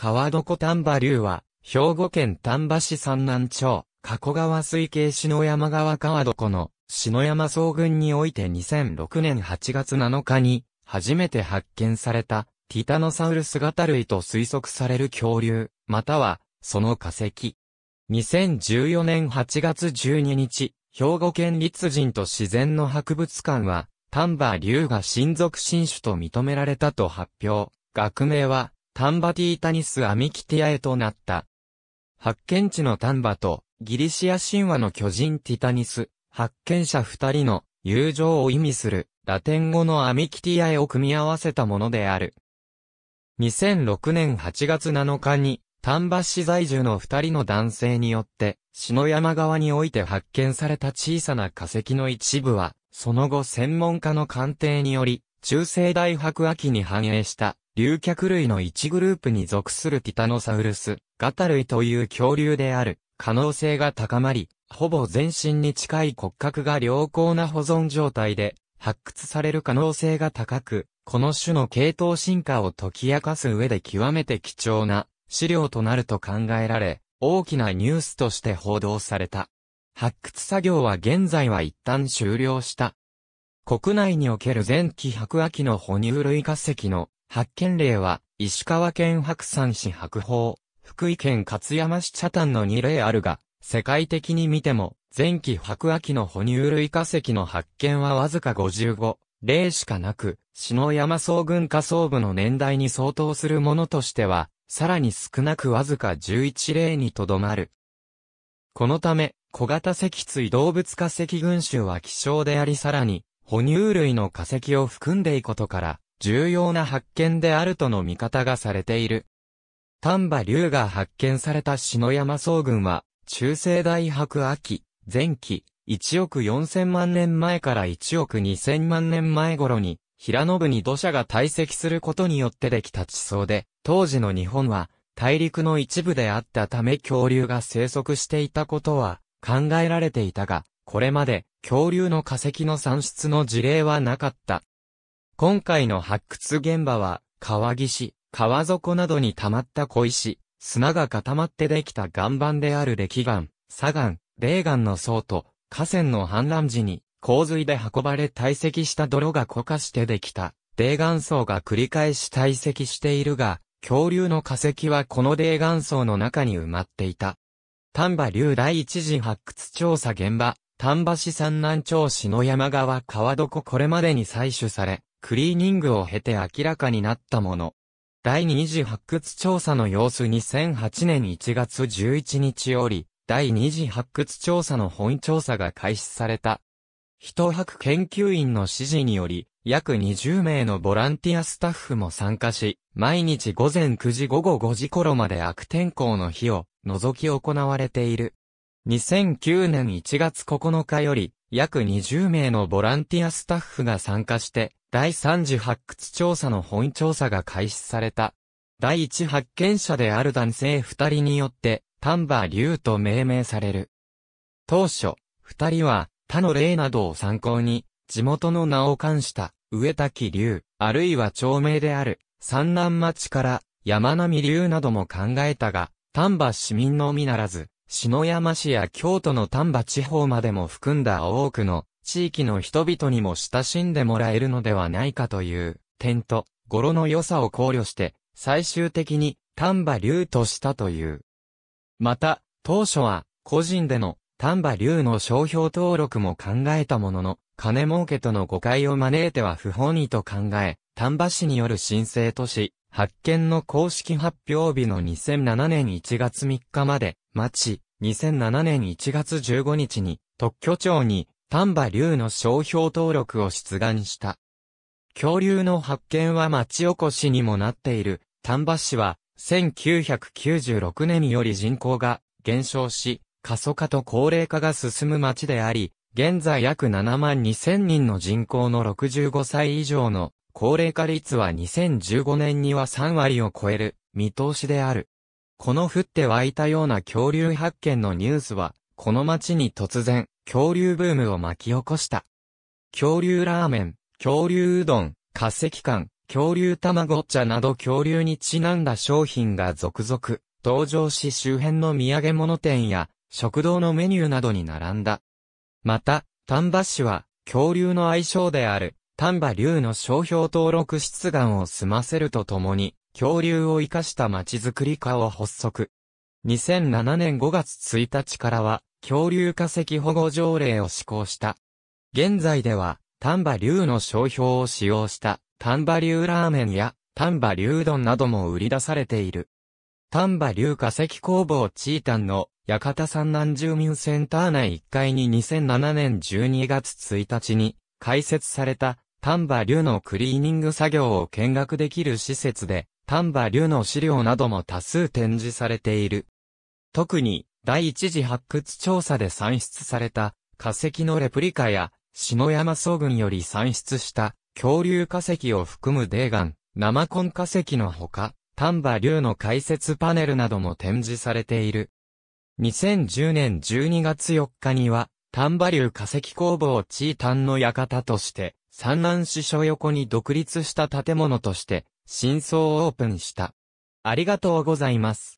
川床丹波竜は、兵庫県丹波市三南町、加古川水系篠山川川床の篠山総群において2006年8月7日に初めて発見されたティタノサウルス型類と推測される恐竜、またはその化石。2014年8月12日、兵庫県立人と自然の博物館は、丹波竜が親族新種と認められたと発表。学名は、タンバティタニス・アミキティアエとなった。発見地の丹波とギリシア神話の巨人ティタニス、発見者二人の友情を意味するラテン語のアミキティアエを組み合わせたものである。2006年8月7日に丹波市在住の二人の男性によって篠山側において発見された小さな化石の一部はその後専門家の鑑定により中世大白亜紀に反映した竜脚類の一グループに属するティタノサウルス、ガタ類という恐竜である可能性が高まり、ほぼ全身に近い骨格が良好な保存状態で発掘される可能性が高く、この種の系統進化を解き明かす上で極めて貴重な資料となると考えられ、大きなニュースとして報道された。発掘作業は現在は一旦終了した。国内における前期白亜紀の哺乳類化石の発見例は、石川県白山市白鳳、福井県勝山市茶炭の2例あるが、世界的に見ても、前期白亜紀の哺乳類化石の発見はわずか55例しかなく、篠山総軍下層部の年代に相当するものとしては、さらに少なくわずか11例にとどまる。このため、小型脊椎動物化石群衆は希少でありさらに、哺乳類の化石を含んでいくことから、重要な発見であるとの見方がされている。丹波竜が発見された篠山総群は、中世大白秋、前期、1億4000万年前から1億2000万年前頃に、平野部に土砂が堆積することによってできた地層で、当時の日本は、大陸の一部であったため恐竜が生息していたことは考えられていたが、これまで恐竜の化石の産出の事例はなかった。今回の発掘現場は、川岸、川底などに溜まった小石、砂が固まってできた岩盤である歴岩、砂岩、霊岩の層と、河川の氾濫時に、洪水で運ばれ堆積した泥が固化してできた、泥岩層が繰り返し堆積しているが、恐竜の化石はこの泥岩層の中に埋まっていた。丹波流第一次発掘調査現場、丹波市山南町市の山川川床これまでに採取され、クリーニングを経て明らかになったもの。第2次発掘調査の様子2008年1月11日より、第2次発掘調査の本調査が開始された。人博研究員の指示により、約20名のボランティアスタッフも参加し、毎日午前9時午後5時頃まで悪天候の日を除き行われている。2009年1月9日より、約20名のボランティアスタッフが参加して、第3次発掘調査の本調査が開始された。第1発見者である男性2人によって、丹波竜と命名される。当初、2人は他の例などを参考に、地元の名を冠した植滝竜、あるいは町名である三南町から山並竜なども考えたが、丹波市民のみならず、篠山市や京都の丹波地方までも含んだ多くの地域の人々にも親しんでもらえるのではないかという点と、語呂の良さを考慮して、最終的に丹波竜としたという。また、当初は個人での丹波竜の商標登録も考えたものの、金儲けとの誤解を招いては不本意と考え、丹波市による申請とし、発見の公式発表日の2007年1月3日まで、町、2007年1月15日に、特許庁に、丹波竜の商標登録を出願した。恐竜の発見は町おこしにもなっている、丹波市は、1996年より人口が減少し、過疎化と高齢化が進む町であり、現在約7万2000人の人口の65歳以上の高齢化率は2015年には3割を超える見通しである。この降って湧いたような恐竜発見のニュースは、この街に突然、恐竜ブームを巻き起こした。恐竜ラーメン、恐竜うどん、化石館、恐竜卵茶など恐竜にちなんだ商品が続々、登場し周辺の土産物店や、食堂のメニューなどに並んだ。また、丹波市は、恐竜の愛称である、丹波竜の商標登録出願を済ませるとともに、恐竜を生かした街づくり課を発足。2007年5月1日からは、恐竜化石保護条例を施行した。現在では、丹波竜の商標を使用した丹波竜ラーメンや丹波竜丼なども売り出されている。丹波竜化石工房チータンの館山南住民センター内1階に2007年12月1日に開設された丹波竜のクリーニング作業を見学できる施設で丹波竜の資料なども多数展示されている。特に、第一次発掘調査で算出された化石のレプリカや、篠山総群より算出した恐竜化石を含む泥岩、生コン化石のほか、丹波竜の解説パネルなども展示されている。2010年12月4日には、丹波竜化石工房チータンの館として、産卵支所横に独立した建物として、真相をオープンした。ありがとうございます。